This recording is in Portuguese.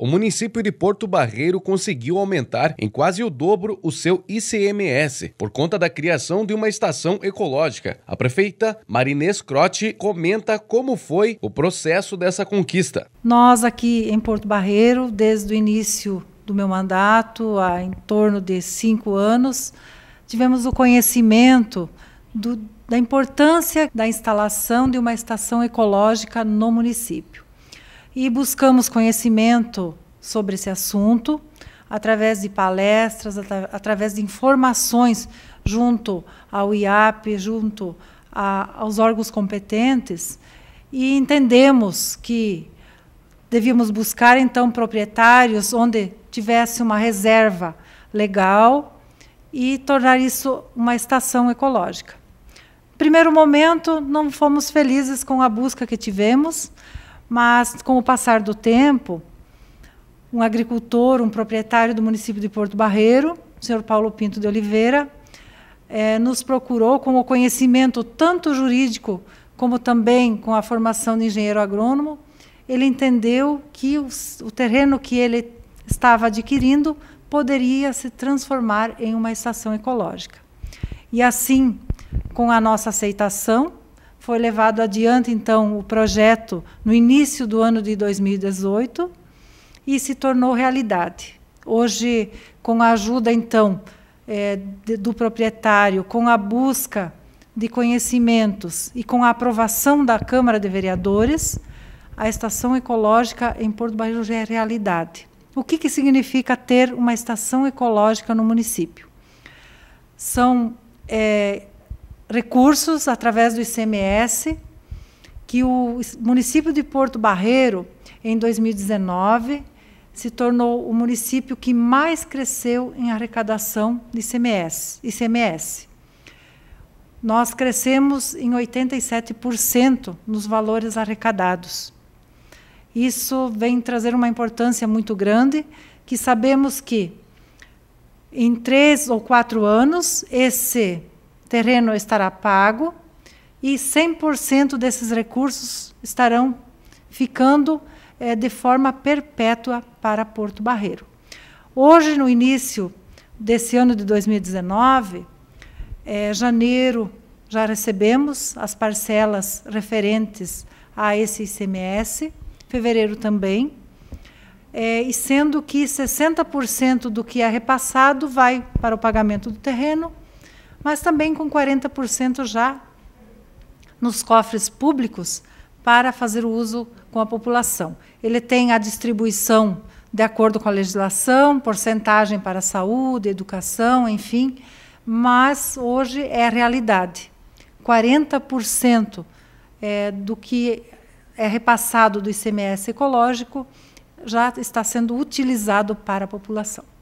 o município de Porto Barreiro conseguiu aumentar em quase o dobro o seu ICMS por conta da criação de uma estação ecológica. A prefeita Marinês Crotti comenta como foi o processo dessa conquista. Nós aqui em Porto Barreiro, desde o início do meu mandato, há em torno de cinco anos, tivemos o conhecimento do, da importância da instalação de uma estação ecológica no município e buscamos conhecimento sobre esse assunto através de palestras, através de informações junto ao IAP, junto a, aos órgãos competentes, e entendemos que devíamos buscar então proprietários onde tivesse uma reserva legal e tornar isso uma estação ecológica. Primeiro momento, não fomos felizes com a busca que tivemos, mas, com o passar do tempo, um agricultor, um proprietário do município de Porto Barreiro, o senhor Paulo Pinto de Oliveira, eh, nos procurou com o conhecimento tanto jurídico como também com a formação de engenheiro agrônomo. Ele entendeu que o terreno que ele estava adquirindo poderia se transformar em uma estação ecológica. E assim, com a nossa aceitação, foi levado adiante, então, o projeto no início do ano de 2018 e se tornou realidade. Hoje, com a ajuda, então, é, do proprietário, com a busca de conhecimentos e com a aprovação da Câmara de Vereadores, a estação ecológica em Porto Bairro já é realidade. O que, que significa ter uma estação ecológica no município? São é, recursos através do ICMS que o município de Porto Barreiro, em 2019, se tornou o município que mais cresceu em arrecadação de ICMS. ICMS. Nós crescemos em 87% nos valores arrecadados. Isso vem trazer uma importância muito grande, que sabemos que em três ou quatro anos, esse terreno estará pago e 100% desses recursos estarão ficando é, de forma perpétua para Porto Barreiro. Hoje, no início desse ano de 2019, é, eh, janeiro, já recebemos as parcelas referentes a esse ICMS, fevereiro também, é, e sendo que 60% do que é repassado vai para o pagamento do terreno mas também com 40% já nos cofres públicos para fazer uso com a população. Ele tem a distribuição de acordo com a legislação, porcentagem para a saúde, educação, enfim, mas hoje é a realidade. 40% é, do que é repassado do ICMS ecológico já está sendo utilizado para a população.